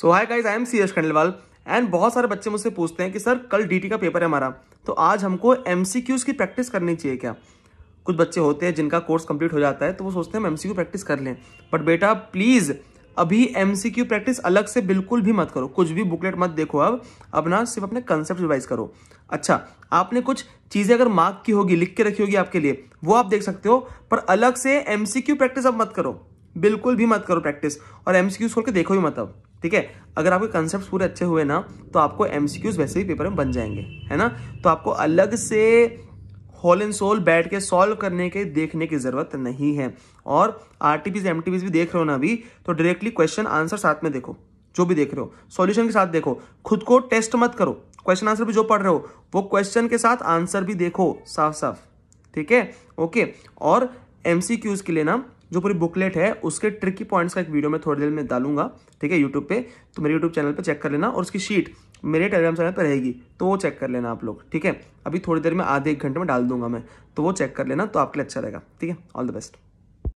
so hi guys I am C S Khandelwal and बहुत सारे बच्चे मुझसे पूछते हैं कि सर कल डीटी का पेपर है हमारा तो आज हमको एम की प्रैक्टिस करनी चाहिए क्या कुछ बच्चे होते हैं जिनका कोर्स कंप्लीट हो जाता है तो वो सोचते हैं हम एम प्रैक्टिस कर लें बट बेटा प्लीज़ अभी एम प्रैक्टिस अलग से बिल्कुल भी मत करो कुछ भी बुकलेट मत देखो अब अपना सिर्फ अपने कंसेप्ट रिवाइज करो अच्छा आपने कुछ चीज़ें अगर मार्क की होगी लिख के रखी होगी आपके लिए वो आप देख सकते हो पर अलग से एम प्रैक्टिस अब मत करो बिल्कुल भी मत करो प्रैक्टिस और एम खोल के देखो ही मत अब ठीक है अगर आपके कंसेप्ट पूरे अच्छे हुए ना तो आपको एम वैसे ही पेपर में बन जाएंगे है ना तो आपको अलग से होल एंड सोल बैठ के सॉल्व करने के देखने की जरूरत नहीं है और आर टी भी देख रहे हो ना अभी तो डायरेक्टली क्वेश्चन आंसर साथ में देखो जो भी देख रहे हो सॉल्यूशन के साथ देखो खुद को टेस्ट मत करो क्वेश्चन आंसर भी जो पढ़ रहे हो वो क्वेश्चन के साथ आंसर भी देखो साफ साफ ठीक है ओके और एमसीक्यूज के लिए ना जो पूरी बुकलेट है उसके ट्रिकी पॉइंट्स का एक वीडियो मैं थोड़ी देर में डालूंगा ठीक है यूट्यूब पे तो मेरे यूट्यूब चैनल पे चेक कर लेना और उसकी शीट मेरे टेलीग्राम चैनल पर रहेगी तो वो चेक कर लेना आप लोग ठीक है अभी थोड़ी देर में आधे एक घंटे में डाल दूंगा मैं तो वो चेक कर लेना तो आपके लिए अच्छा रहेगा ठीक है ऑल द बेस्ट